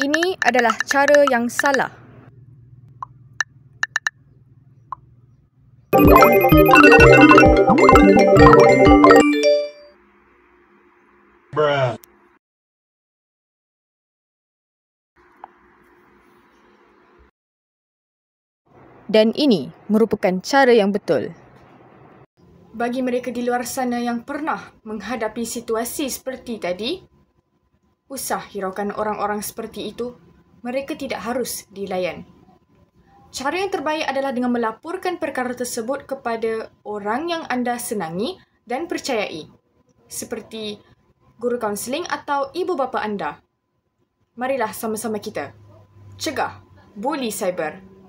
Ini adalah cara yang salah. Dan ini merupakan cara yang betul. Bagi mereka di luar sana yang pernah menghadapi situasi seperti tadi, Usah hiraukan orang-orang seperti itu. Mereka tidak harus dilayan. Cara yang terbaik adalah dengan melaporkan perkara tersebut kepada orang yang anda senangi dan percayai. Seperti guru kaunseling atau ibu bapa anda. Marilah sama-sama kita cegah bully cyber.